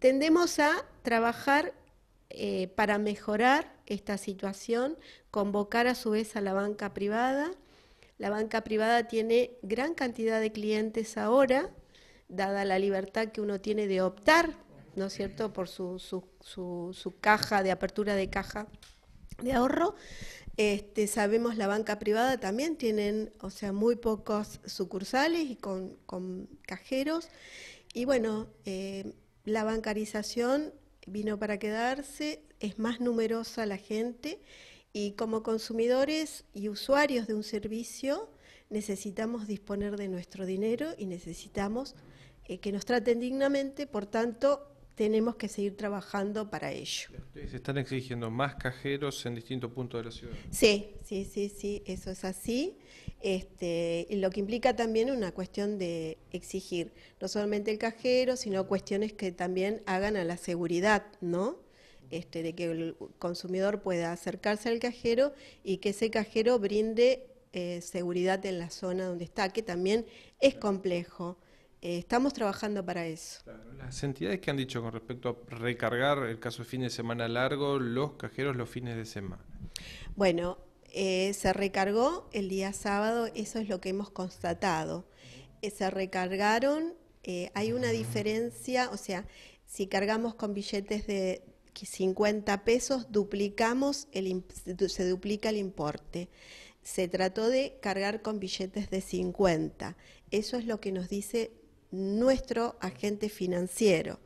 tendemos a trabajar eh, para mejorar esta situación, convocar a su vez a la banca privada. La banca privada tiene gran cantidad de clientes ahora, dada la libertad que uno tiene de optar, ¿no es cierto?, por su, caja de apertura de caja de ahorro. Este, sabemos la banca privada también tienen, o sea, muy pocos sucursales y con, cajeros. Y bueno, eh, la bancarización vino para quedarse, es más numerosa la gente y como consumidores y usuarios de un servicio necesitamos disponer de nuestro dinero y necesitamos eh, que nos traten dignamente, por tanto tenemos que seguir trabajando para ello. Ustedes están exigiendo más cajeros en distintos puntos de la ciudad. Sí, sí, sí, sí, eso es así. Este, lo que implica también una cuestión de exigir no solamente el cajero, sino cuestiones que también hagan a la seguridad, ¿no? Este, de que el consumidor pueda acercarse al cajero y que ese cajero brinde eh, seguridad en la zona donde está, que también es complejo. Eh, estamos trabajando para eso. las entidades que han dicho con respecto a recargar el caso de fin de semana largo, los cajeros los fines de semana. Bueno, eh, se recargó el día sábado, eso es lo que hemos constatado. Eh, se recargaron, hay una diferencia, o sea, si cargamos con billetes de 50 pesos, duplicamos el, se duplica el importe se trató de cargar con billetes de 50. Eso es lo que nos dice nuestro agente financiero.